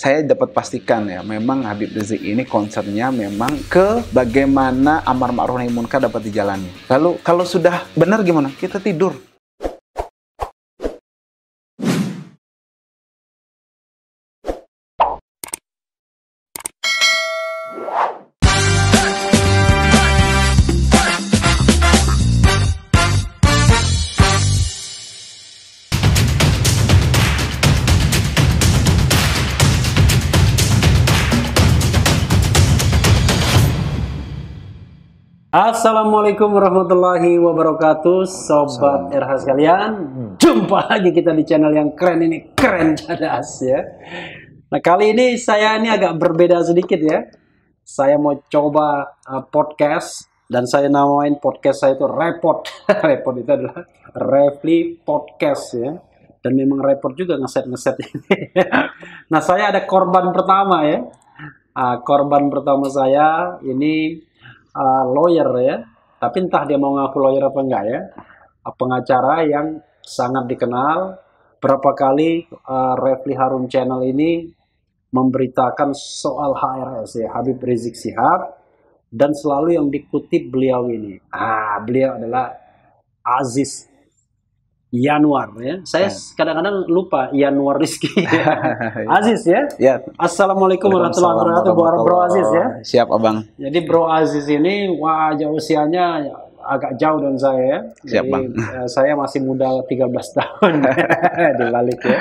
saya dapat pastikan ya, memang Habib Rizik ini konsernya memang ke bagaimana amar ma'ruf nahi munkar dapat dijalani. Lalu kalau sudah benar gimana? Kita tidur. Assalamualaikum warahmatullahi wabarakatuh, sobat RH sekalian. Jumpa lagi kita di channel yang keren ini, keren cadas ya. Nah kali ini saya ini agak berbeda sedikit ya. Saya mau coba uh, podcast dan saya namain podcast saya itu repot. repot itu adalah Refli Podcast ya. Dan memang repot juga ngeset ngeset ini. nah saya ada korban pertama ya. Uh, korban pertama saya ini uh, lawyer ya, tapi entah dia mau ngaku lawyer apa enggak ya, uh, pengacara yang sangat dikenal. Berapa kali uh, Refli Harun Channel ini memberitakan soal HRS ya Habib Rizik Sihab dan selalu yang dikutip beliau ini. Ah, beliau adalah Aziz Yanuar ya. Saya ya. kadang-kadang lupa Yanuar Rizky, Ya. Aziz ya. Ya. Assalamualaikum warahmatullahi wabarakatuh Bro, bro Aziz ya. Siap Abang. Jadi Bro Aziz ini wah usianya agak jauh dan saya ya. Siap Bang. Eh, saya masih muda 13 tahun. Balik, ya.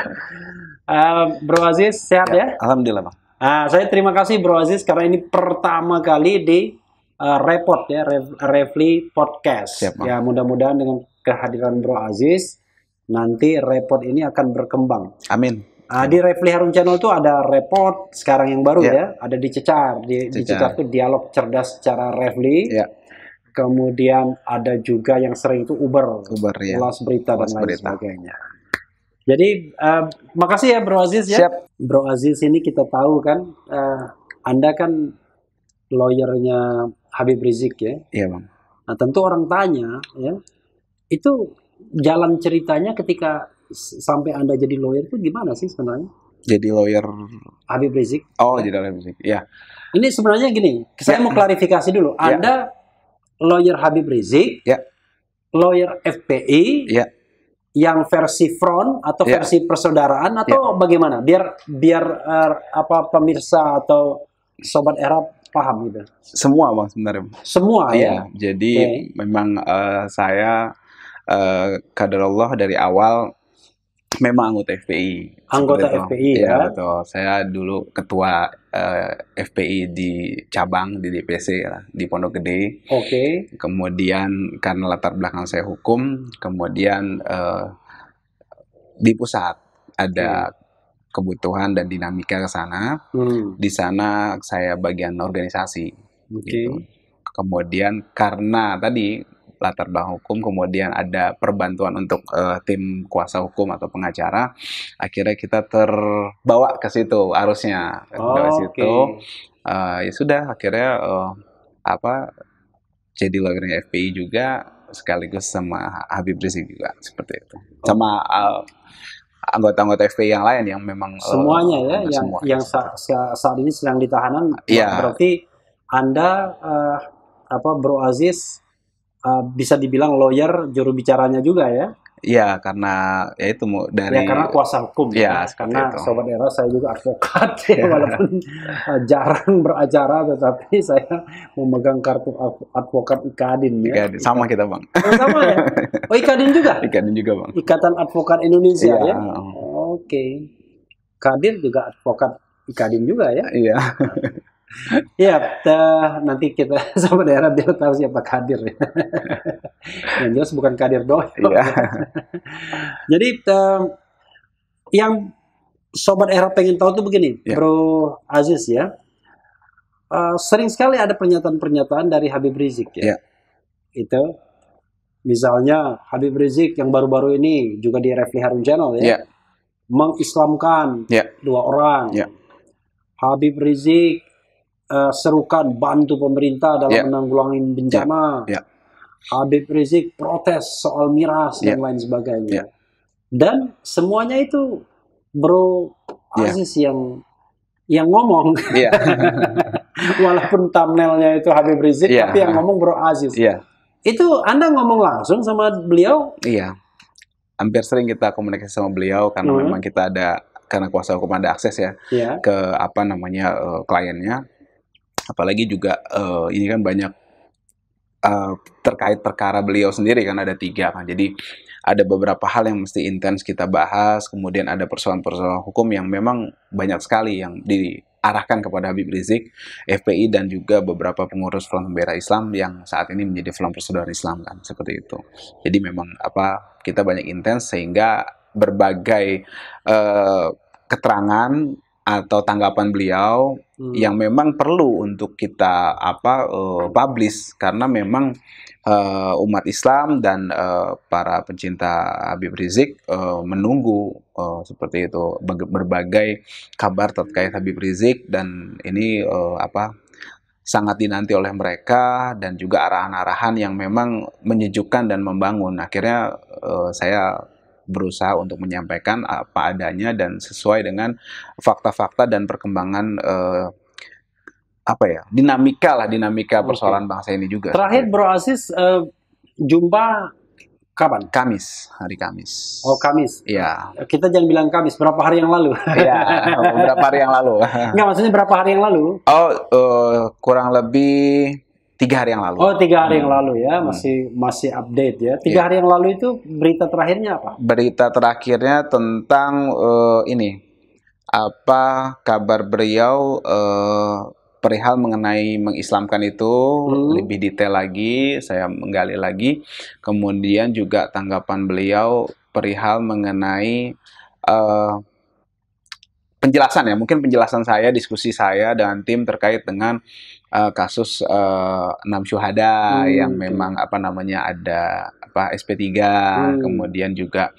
Uh, bro Aziz sehat ya? ya? Alhamdulillah Bang. Uh, saya terima kasih Bro Aziz karena ini pertama kali di uh, eh, report ya Re Refli podcast. Siap, ya mudah-mudahan dengan kehadiran Bro Aziz nanti report ini akan berkembang. Amin. Uh, di Refli Harun Channel tuh ada report sekarang yang baru yeah. ya, ada dicecar. Di, Cecar. Dicecar tuh dialog cerdas secara Refli. Yeah. Kemudian ada juga yang sering itu Uber, Uber ya. ulas berita ulas dan lain berita. sebagainya. Jadi uh, makasih ya Bro Aziz ya. Siap. Bro Aziz ini kita tahu kan, uh, Anda kan lawyernya Habib Rizik ya. Iya bang. Nah tentu orang tanya ya, itu jalan ceritanya ketika sampai Anda jadi lawyer itu gimana sih sebenarnya? Jadi lawyer Habib Rizik. Oh, jadi lawyer Rizik. Ya. Ini sebenarnya gini, saya ya. mau klarifikasi dulu. Ya. Anda lawyer Habib Rizik, ya. lawyer FPI, ya. yang versi front atau ya. versi persaudaraan atau ya. bagaimana? Biar biar uh, apa pemirsa atau sobat era paham gitu. Semua bang sebenarnya. Semua ya. ya? Jadi okay. memang uh, saya Eh, kader Allah dari awal memang anggota FPI. Anggota itu. FPI ya, ya. betul. Saya dulu ketua uh, eh, FPI di cabang di DPC ya, di Pondok Gede. Oke. Okay. Kemudian karena latar belakang saya hukum, kemudian uh, di pusat ada hmm. kebutuhan dan dinamika ke sana. Hmm. Di sana saya bagian organisasi. Oke. Okay. Gitu. Kemudian karena tadi latar belakang hukum, kemudian ada perbantuan untuk uh, tim kuasa hukum atau pengacara, akhirnya kita terbawa ke situ arusnya oh, ke situ. Uh, ya sudah akhirnya uh, apa jadi lawyernya FPI juga sekaligus sama Habib Rizik juga seperti itu. Oh. Sama uh, anggota-anggota FPI yang lain yang memang semuanya uh, ya yang semua. yang sa sa saat ini sedang ditahanan yeah. berarti Anda uh, apa Bro Aziz uh, bisa dibilang lawyer juru bicaranya juga ya Iya, karena ya itu dari ya karena kuasa hukum iya, ya, ya. karena itu. sobat era saya juga advokat ya, ya. walaupun ah, jarang beracara tetapi saya memegang kartu advokat Ikadin ya. Ikadin. Sama kita, Bang. Oh, sama ya. Oh, Ikadin juga? Ikadin juga, Bang. Ikatan Advokat Indonesia ya. ya? Oke. Okay. Kadir juga advokat Ikadin juga ya? Iya. Nah, Iya, nanti kita sama daerah dia tahu siapa kadir. Ya. yang jelas bukan kadir doa. Iya. Jadi yang sobat era pengen tahu tuh begini, yeah. Bro Aziz ya. Uh, sering sekali ada pernyataan-pernyataan dari Habib Rizik ya. Yeah. Itu misalnya Habib Rizik yang baru-baru ini juga di Refli Harun Channel ya. Yeah. Mengislamkan yeah. dua orang. Yeah. Habib Rizik uh, serukan bantu pemerintah dalam yeah. menanggulangi bencana. Yeah. Yeah. Habib Rizik protes soal miras yeah. dan ya. lain sebagainya. Yeah. Dan semuanya itu Bro ya. Aziz yeah. yang yang ngomong. Yeah. Walaupun thumbnailnya itu Habib Rizik, yeah. tapi yang ngomong Bro Aziz. Yeah. Itu Anda ngomong langsung sama beliau? Iya. Yeah. Hampir sering kita komunikasi sama beliau karena mm -hmm. memang kita ada karena kuasa hukum ada akses ya yeah. ke apa namanya uh, kliennya apalagi juga uh, ini kan banyak uh, terkait perkara beliau sendiri kan ada tiga kan jadi ada beberapa hal yang mesti intens kita bahas kemudian ada persoalan-persoalan hukum yang memang banyak sekali yang diarahkan kepada Habib Rizik FPI dan juga beberapa pengurus Front Pembela Islam yang saat ini menjadi Front Persaudaraan Islam kan seperti itu jadi memang apa kita banyak intens sehingga berbagai uh, keterangan atau tanggapan beliau hmm. yang memang perlu untuk kita apa uh, publish karena memang uh, umat Islam dan uh, para pencinta Habib Rizik uh, menunggu uh, seperti itu berbagai kabar terkait Habib Rizik dan ini uh, apa sangat dinanti oleh mereka dan juga arahan-arahan yang memang menyejukkan dan membangun akhirnya uh, saya berusaha untuk menyampaikan apa adanya dan sesuai dengan fakta-fakta dan perkembangan uh, apa ya dinamika lah dinamika persoalan okay. bangsa ini juga. Terakhir Bro Aziz uh, jumpa kapan? Kamis, hari Kamis. Oh, Kamis. Iya. Kita jangan bilang Kamis, berapa hari yang lalu? Iya, berapa hari yang lalu? Enggak, maksudnya berapa hari yang lalu? Oh, uh, kurang lebih Tiga hari yang lalu. Oh, tiga hari hmm. yang lalu ya, hmm. masih hmm. masih update ya. Tiga yeah. hari yang lalu itu berita terakhirnya apa? Berita terakhirnya tentang uh, ini apa kabar beliau uh, perihal mengenai mengislamkan itu hmm. lebih detail lagi, saya menggali lagi. Kemudian juga tanggapan beliau perihal mengenai uh, penjelasan ya, mungkin penjelasan saya, diskusi saya dan tim terkait dengan uh, kasus uh, syuhada hmm. yang gitu. memang apa namanya ada apa SP3 hmm. kemudian juga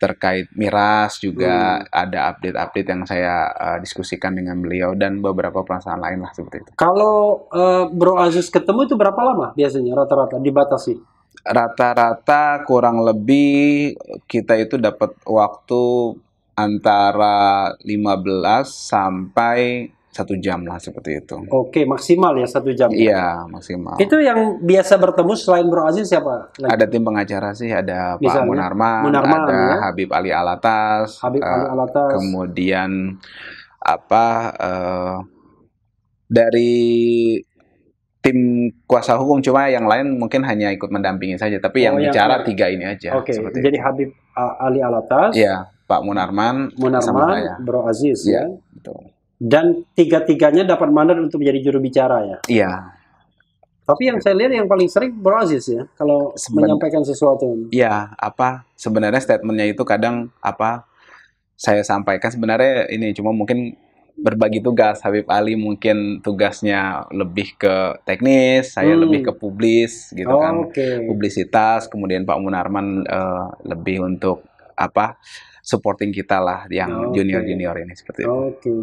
terkait miras juga hmm. ada update-update yang saya uh, diskusikan dengan beliau dan beberapa perasaan lain lah seperti itu. Kalau uh, Bro Aziz ketemu itu berapa lama biasanya rata-rata dibatasi? Rata-rata kurang lebih kita itu dapat waktu antara 15 sampai satu jam lah seperti itu. Oke maksimal ya satu jam. Ya? Iya maksimal. Itu yang biasa bertemu selain Bro Aziz siapa? Lagi? Ada tim pengacara sih ada Misalnya, Pak ya? Munarman, Munarman ada ya? Habib Ali Alatas, Habib Ali eh, Alatas. kemudian apa uh, dari tim kuasa hukum cuma yang lain mungkin hanya ikut mendampingi saja tapi oh, yang, yang bicara yang... tiga ini aja. Oke. Okay. Jadi itu. Habib Ali Alatas. Iya Pak Munarman. Munarman, sama Bro Aziz. Iya. Ya. Betul. Dan tiga-tiganya dapat mandat untuk menjadi juru bicara ya. Iya. Tapi yang saya lihat yang paling sering Bro ya kalau Seben menyampaikan sesuatu. Iya, apa sebenarnya statementnya itu kadang apa saya sampaikan sebenarnya ini cuma mungkin berbagi tugas Habib Ali mungkin tugasnya lebih ke teknis saya hmm. lebih ke publis gitu oh, kan okay. publisitas kemudian Pak Munarman uh, lebih untuk apa supporting kita lah yang junior junior okay. junior ini seperti itu. Oke.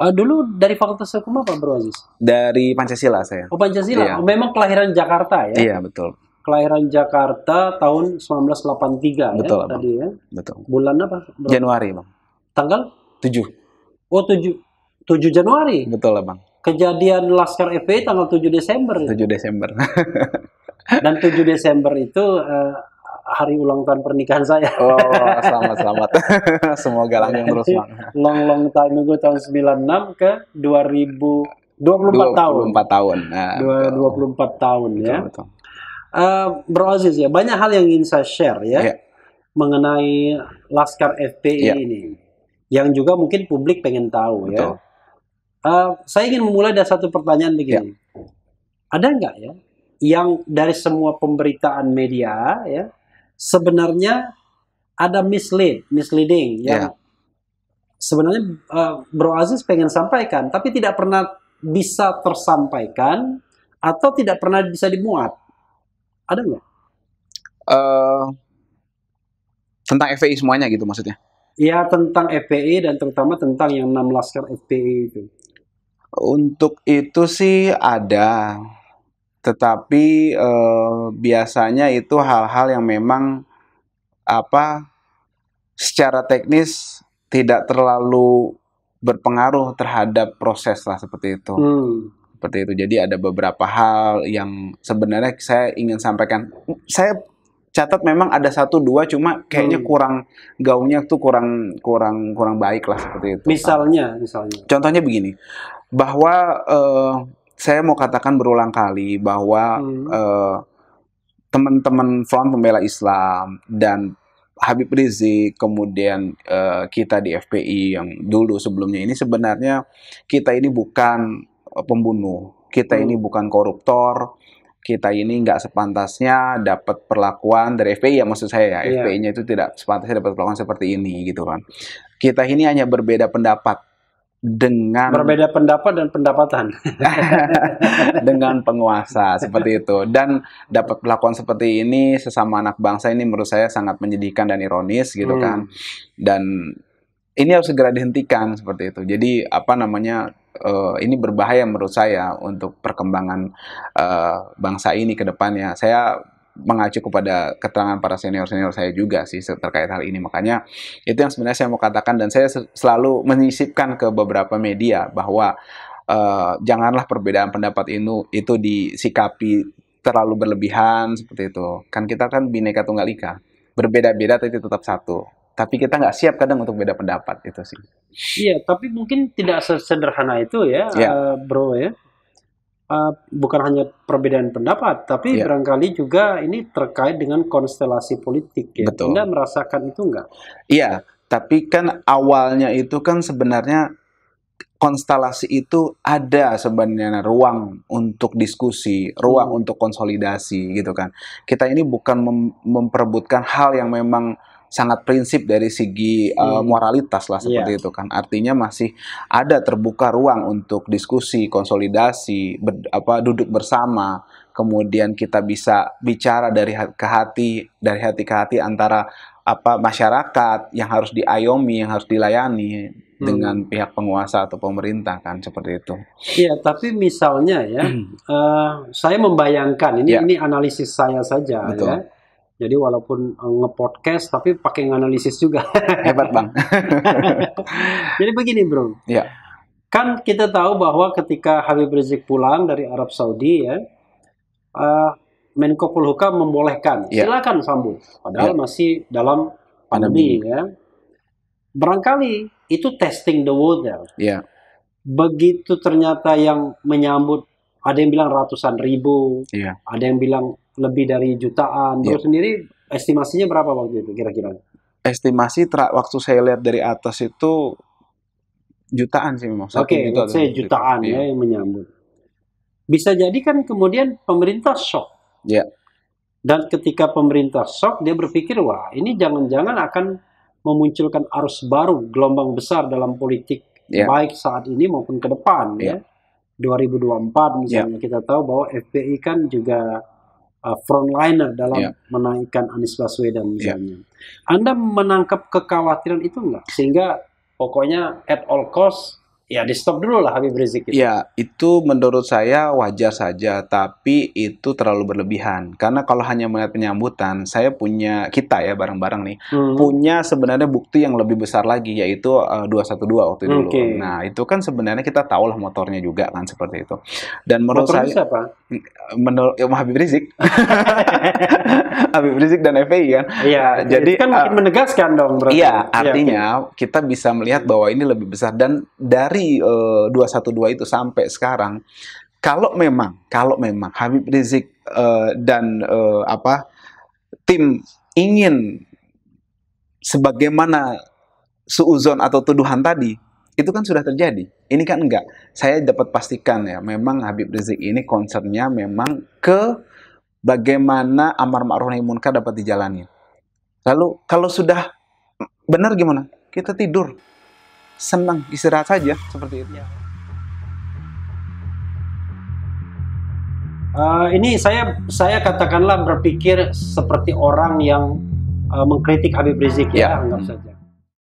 Uh, dulu dari Fakultas Hukum apa Bro Aziz? Dari Pancasila saya. Oh Pancasila, iya. memang kelahiran Jakarta ya? Iya betul. Kelahiran Jakarta tahun 1983 ya, betul, ya bang. tadi ya? Betul. Bulan apa? Bro? Januari Bang. Tanggal? Tujuh. Oh tujuh? Tujuh Januari? Betul Bang. Kejadian Laskar FPI tanggal tujuh Desember. Ya? Tujuh Desember. Dan tujuh Desember itu eh, hari ulang tahun pernikahan saya. Oh, selamat selamat. Semoga langgeng terus bang. Long long time ago tahun 96 ke 2000 24 tahun. 24 tahun. Nah, 24 betul. tahun ya. Betul, betul. Uh, Bro Aziz ya, banyak hal yang ingin saya share ya yeah. mengenai Laskar FPI yeah. ini. Yang juga mungkin publik pengen tahu ya. betul. ya. Uh, saya ingin memulai dari satu pertanyaan begini. Yeah. Ada nggak ya yang dari semua pemberitaan media ya sebenarnya ada mislead, misleading ya. yang yeah. sebenarnya uh, Bro Aziz pengen sampaikan, tapi tidak pernah bisa tersampaikan atau tidak pernah bisa dimuat. Ada nggak? Uh, tentang FPI semuanya gitu maksudnya? Ya tentang FPI dan terutama tentang yang enam laskar FPI itu. Untuk itu sih ada, tetapi eh, biasanya itu hal-hal yang memang apa secara teknis tidak terlalu berpengaruh terhadap proses lah seperti itu. Hmm. Seperti itu. Jadi ada beberapa hal yang sebenarnya saya ingin sampaikan. Saya catat memang ada satu dua cuma kayaknya hmm. kurang gaungnya tuh kurang kurang kurang baik lah seperti itu. Misalnya, misalnya. Contohnya begini. Bahwa eh, saya mau katakan berulang kali bahwa hmm. uh, teman-teman Front Pembela Islam dan Habib Rizik, kemudian uh, kita di FPI yang dulu sebelumnya ini sebenarnya kita ini bukan eh, pembunuh, kita hmm. ini bukan koruptor, kita ini nggak sepantasnya dapat perlakuan dari FPI ya maksud saya ya yeah. FPI-nya itu tidak sepantasnya dapat perlakuan seperti ini gitu kan kita ini hanya berbeda pendapat dengan berbeda pendapat dan pendapatan dengan penguasa seperti itu dan dapat perlakuan seperti ini sesama anak bangsa ini menurut saya sangat menyedihkan dan ironis gitu hmm. kan dan ini harus segera dihentikan seperti itu jadi apa namanya uh, ini berbahaya menurut saya untuk perkembangan uh, bangsa ini ke depannya saya mengacu kepada keterangan para senior-senior saya juga sih terkait hal ini. Makanya itu yang sebenarnya saya mau katakan dan saya selalu menyisipkan ke beberapa media bahwa uh, janganlah perbedaan pendapat itu itu disikapi terlalu berlebihan seperti itu. Kan kita kan bineka tunggal ika. Berbeda-beda tapi tetap satu. Tapi kita nggak siap kadang untuk beda pendapat itu sih. Iya, tapi mungkin tidak sesederhana itu ya, yeah. Iya. uh, bro ya. Eh, bukan hanya perbedaan pendapat, tapi yeah. barangkali juga ini terkait dengan konstelasi politik. Ya? Betul. Anda merasakan itu enggak? Iya, tapi kan awalnya itu kan sebenarnya konstelasi itu ada sebenarnya ruang untuk diskusi, ruang hmm. untuk konsolidasi gitu kan. Kita ini bukan mem memperebutkan hal yang memang sangat prinsip dari segi uh, moralitas lah iya. seperti yeah. itu kan artinya masih ada terbuka ruang untuk diskusi konsolidasi ber, apa duduk bersama kemudian kita bisa bicara dari hati ke hati dari hati ke hati antara apa masyarakat yang harus diayomi yang harus dilayani hmm. dengan pihak penguasa atau pemerintah kan seperti itu. Iya, tapi misalnya ya, uh, saya membayangkan ini yeah. ini analisis saya saja ya. Betul. ya jadi walaupun eh, ngepodcast tapi pakai analisis juga. Hebat bang. Jadi begini bro. Ya. Kan kita tahu bahwa ketika Habib Rizik pulang dari Arab Saudi ya, uh, Menko Polhukam membolehkan. Ya. Silakan sambut. Padahal ya. masih dalam pandemi, pandemi ya. Barangkali itu testing the water. Ya. Begitu ternyata yang menyambut ada yang bilang ratusan ribu, yeah. ada yang bilang lebih dari jutaan. Yeah. Terus sendiri estimasinya berapa waktu itu kira-kira? Estimasi tra- waktu saya lihat dari atas itu jutaan sih memang. Oke, okay, saya jutaan ya iya. yang menyambut. Bisa jadi kan kemudian pemerintah shock. Ya. Yeah. Dan ketika pemerintah shock, dia berpikir, wah ini jangan-jangan akan memunculkan arus baru, gelombang besar dalam politik yeah. baik saat ini maupun ke depan yeah. ya. 2024 iya. misalnya yeah. kita tahu bahwa FPI kan juga uh, frontliner dalam yeah. menaikkan Anies Baswedan ya. misalnya. Yeah. Anda menangkap kekhawatiran itu enggak? Sehingga pokoknya at all cost ya di stop dulu lah Habib Rizik itu. Ya, itu menurut saya wajar saja, tapi itu terlalu berlebihan. Karena kalau hanya melihat penyambutan, saya punya kita ya bareng-bareng nih, hmm. punya sebenarnya bukti yang lebih besar lagi yaitu uh, eh, 212 waktu okay. dulu. Nah, itu kan sebenarnya kita tahu lah motornya juga kan seperti itu. Dan menurut Motor saya siapa? Menurut ya, Habib Rizik. Habib Rizik dan FPI kan. Iya, jadi kan uh, makin eh, menegaskan dong berarti. Iya, iya artinya ya, okay. kita bisa melihat bahwa ini lebih besar dan dari dari uh, 212 itu sampai sekarang kalau memang kalau memang Habib Rizik uh, dan uh, apa tim ingin sebagaimana suuzon atau tuduhan tadi itu kan sudah terjadi. Ini kan enggak. Saya dapat pastikan ya, memang Habib Rizik ini concernnya memang ke bagaimana amar ma'ruf nahi munkar dapat dijalani. Lalu kalau sudah benar gimana? Kita tidur senang istirahat saja seperti itu. Uh, ini saya saya katakanlah berpikir seperti orang yang uh, mengkritik Habib Rizik ya, ya. anggap saja.